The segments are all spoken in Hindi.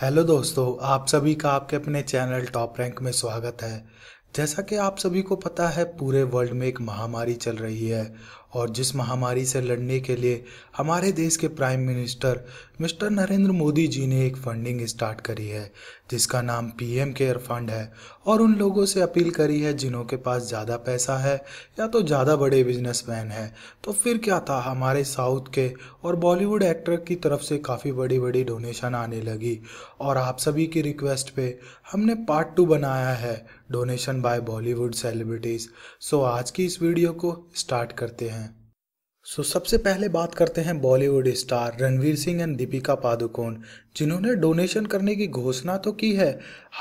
हेलो दोस्तों आप सभी का आपके अपने चैनल टॉप रैंक में स्वागत है जैसा कि आप सभी को पता है पूरे वर्ल्ड में एक महामारी चल रही है और जिस महामारी से लड़ने के लिए हमारे देश के prime minister mister Narendra Modi ji ने एक फंडिंग स्टार्ट करी है जिसका नाम पीएम केयर फंड है और उन लोगों से अपील करी है जिन्हों के पास ज़्यादा पैसा है या तो ज़्यादा बड़े बिजनेसमैन हैं तो फिर क्या था हमारे साउथ के और बॉलीवुड एक्टर की तरफ से काफ़ी बड़ी बड़ी डोनेशन आने लगी और आप सभी की रिक्वेस्ट पे हमने पार्ट टू बनाया है donation by Bollywood celebrities so आज की इस वीडियो को स्टार्ट करते हैं सो so, सबसे पहले बात करते हैं बॉलीवुड स्टार रणवीर सिंह एंड दीपिका पादुकोण जिन्होंने डोनेशन करने की घोषणा तो की है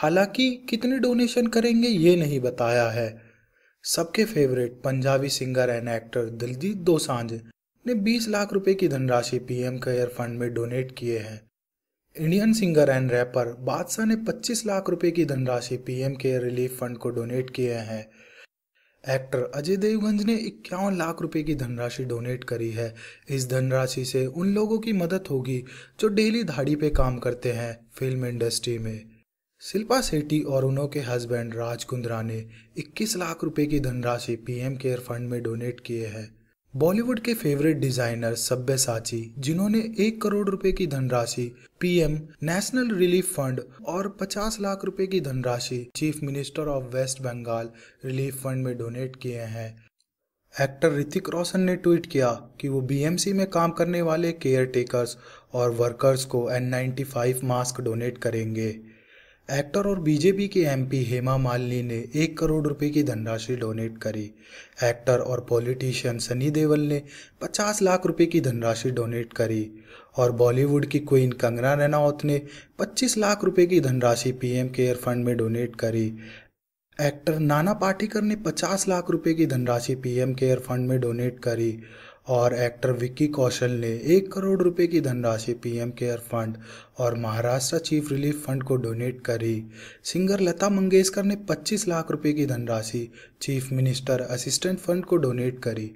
हालांकि कितने डोनेशन करेंगे ये नहीं बताया है सबके favourite Punjabi singer and actor Diljit Dosanjh ने 20 लाख रुपए की धनराशि पीएम केयर फंड में डोनेट किए हैं इंडियन सिंगर एंड रैपर बादशाह ने 25 लाख रुपए की धनराशि पीएम केयर रिलीफ फंड को डोनेट किए हैं एक्टर अजय देवगंज ने इक्यावन लाख रुपए की धनराशि डोनेट करी है इस धनराशि से उन लोगों की मदद होगी जो डेली धाड़ी पे काम करते हैं फिल्म इंडस्ट्री में शिल्पा सेट्टी और उनके हस्बैंड राज कुंद्रा ने 21 लाख रुपए की धनराशि पीएम केयर फंड में डोनेट किए हैं बॉलीवुड के फेवरेट डिजाइनर सब्यसाची जिन्होंने एक करोड़ रुपए की धनराशि पीएम नेशनल रिलीफ फंड और 50 लाख रुपए की धनराशि chief minister of West Bengal relief fund में डोनेट किए हैं एक्टर ऋतिक रोशन ने ट्वीट किया कि वो बीएमसी में काम करने वाले केयर टेकर्स और वर्कर्स को एन नाइन्टी मास्क डोनेट करेंगे एक्टर और बीजेपी के एमपी हेमा मालिनी ने एक करोड़ रुपए की धनराशि डोनेट करी एक्टर और पॉलिटिशियन सनी देवल ने पचास लाख रुपए की धनराशि डोनेट करी और बॉलीवुड की क्वीन कंगना रनौत ने पच्चीस लाख रुपए की धनराशि पीएम केयर फंड में डोनेट करी एक्टर नाना पाटेकर ने पचास लाख रुपए की धनराशि पीएम केयर फंड में डोनेट करी और एक्टर विक्की कौशल ने एक करोड़ रुपए की धनराशि पीएम केयर फंड और महाराष्ट्र चीफ रिलीफ फंड को डोनेट करी सिंगर लता मंगेशकर ने 25 लाख रुपए की धनराशि चीफ मिनिस्टर असिस्टेंट फंड को डोनेट करी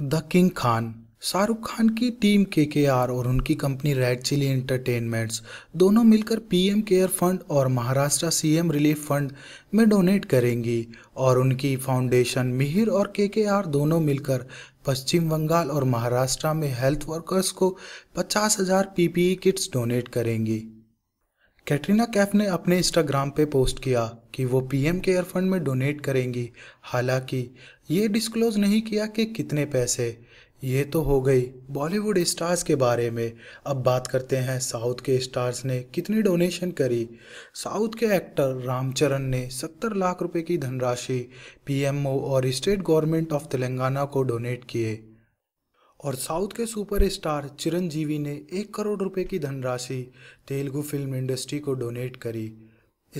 द किंग खान शाहरुख खान की टीम के के आर और उनकी कंपनी रेड चिली एंटरटेनमेंट्स दोनों मिलकर पीएम केयर फंड और महाराष्ट्र सीएम रिलीफ फंड में डोनेट करेंगी और उनकी फाउंडेशन मिहिर और के के आर दोनों मिलकर पश्चिम बंगाल और महाराष्ट्र में हेल्थ वर्कर्स को पचास हजार पीपीई किट्स डोनेट करेंगी कैटरीना कैफ ने अपने इंस्टाग्राम पे पोस्ट किया कि वो पीएम केयर फंड में डोनेट करेंगी हालांकि ये डिस्क्लोज नहीं किया कि कितने पैसे ये तो हो गई बॉलीवुड स्टार्स के बारे में अब बात करते हैं साउथ के स्टार्स ने कितनी डोनेशन करी साउथ के एक्टर रामचरण ने 70 लाख रुपए की धनराशि पीएमओ और स्टेट गवर्नमेंट ऑफ तेलंगाना को डोनेट किए और साउथ के सुपरस्टार चिरंजीवी ने एक करोड़ रुपए की धनराशि तेलुगु फिल्म इंडस्ट्री को डोनेट करी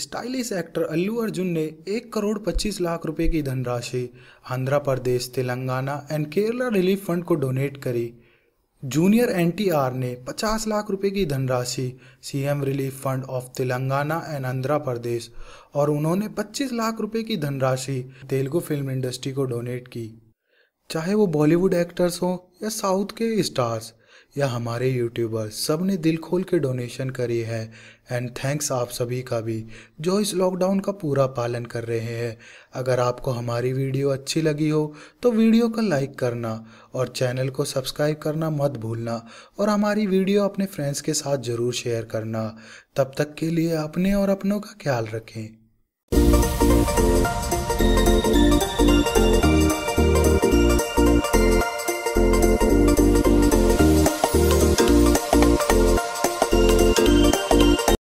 स्टाइलिश एक्टर अल्लू अर्जुन ने एक करोड़ पच्चीस लाख रुपए की धनराशि Andhra Pradesh Telangana and Kerala relief fund को डोनेट करी जूनियर एनटीआर ने पचास लाख रुपए की धनराशि CM relief fund of Telangana and Andhra Pradesh और उन्होंने पच्चीस लाख रुपए की धनराशि तेलुगु फिल्म इंडस्ट्री को डोनेट की चाहे वो बॉलीवुड एक्टर्स हों या साउथ के स्टार्स या हमारे यूट्यूबर सब ने दिल खोल के डोनेशन करी है एंड थैंक्स आप सभी का भी जो इस लॉकडाउन का पूरा पालन कर रहे हैं अगर आपको हमारी वीडियो अच्छी लगी हो तो वीडियो को लाइक करना और चैनल को सब्सक्राइब करना मत भूलना और हमारी वीडियो अपने फ्रेंड्स के साथ ज़रूर शेयर करना तब तक के लिए अपने और अपनों का ख्याल रखें